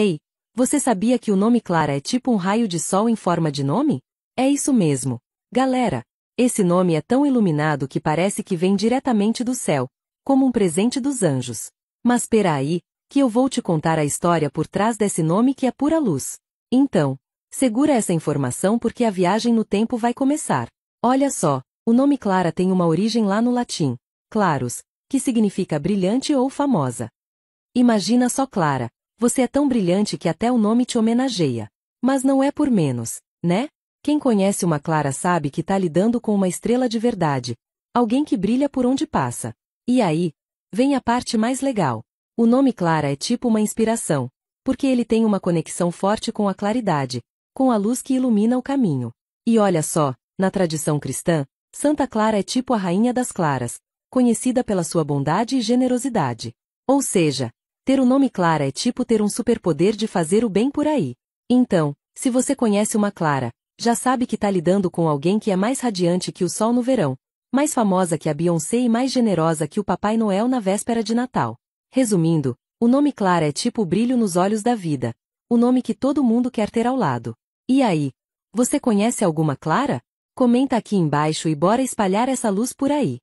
Ei, você sabia que o nome Clara é tipo um raio de sol em forma de nome? É isso mesmo. Galera, esse nome é tão iluminado que parece que vem diretamente do céu, como um presente dos anjos. Mas peraí, que eu vou te contar a história por trás desse nome que é pura luz. Então, segura essa informação porque a viagem no tempo vai começar. Olha só, o nome Clara tem uma origem lá no latim, clarus, que significa brilhante ou famosa. Imagina só Clara, você é tão brilhante que até o nome te homenageia. Mas não é por menos, né? Quem conhece uma Clara sabe que tá lidando com uma estrela de verdade. Alguém que brilha por onde passa. E aí, vem a parte mais legal. O nome Clara é tipo uma inspiração, porque ele tem uma conexão forte com a claridade, com a luz que ilumina o caminho. E olha só, na tradição cristã, Santa Clara é tipo a rainha das claras, conhecida pela sua bondade e generosidade. Ou seja, ter o um nome Clara é tipo ter um superpoder de fazer o bem por aí. Então, se você conhece uma Clara, já sabe que tá lidando com alguém que é mais radiante que o sol no verão, mais famosa que a Beyoncé e mais generosa que o Papai Noel na véspera de Natal. Resumindo, o nome Clara é tipo o brilho nos olhos da vida, o nome que todo mundo quer ter ao lado. E aí? Você conhece alguma Clara? Comenta aqui embaixo e bora espalhar essa luz por aí.